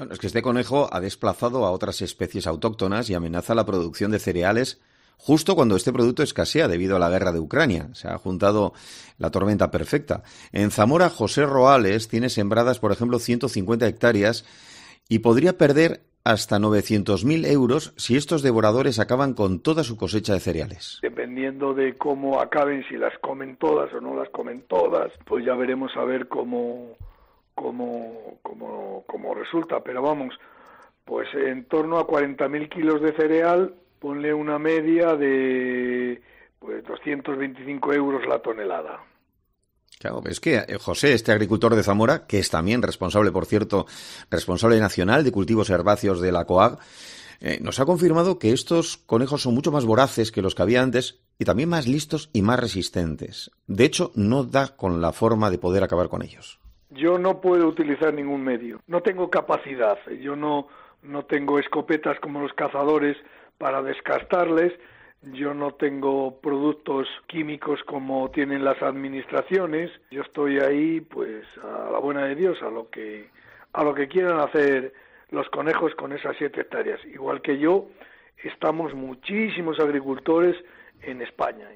Bueno, es que este conejo ha desplazado a otras especies autóctonas y amenaza la producción de cereales justo cuando este producto escasea debido a la guerra de Ucrania. Se ha juntado la tormenta perfecta. En Zamora, José Roales tiene sembradas, por ejemplo, 150 hectáreas y podría perder hasta 900.000 euros si estos devoradores acaban con toda su cosecha de cereales. Dependiendo de cómo acaben, si las comen todas o no las comen todas, pues ya veremos a ver cómo, como, como, resulta, pero vamos, pues en torno a 40.000 kilos de cereal, ponle una media de pues 225 euros la tonelada. Claro, es que eh, José, este agricultor de Zamora, que es también responsable, por cierto, responsable nacional de cultivos herbáceos de la COAG, eh, nos ha confirmado que estos conejos son mucho más voraces que los que había antes y también más listos y más resistentes. De hecho, no da con la forma de poder acabar con ellos. Yo no puedo utilizar ningún medio, no tengo capacidad, yo no, tengo escopetas como los cazadores para descastarles. yo no tengo productos químicos como tienen las administraciones, yo estoy ahí pues a la buena de Dios, a lo que a lo que quieran hacer los conejos con esas siete hectáreas. Igual que yo, estamos muchísimos agricultores en España.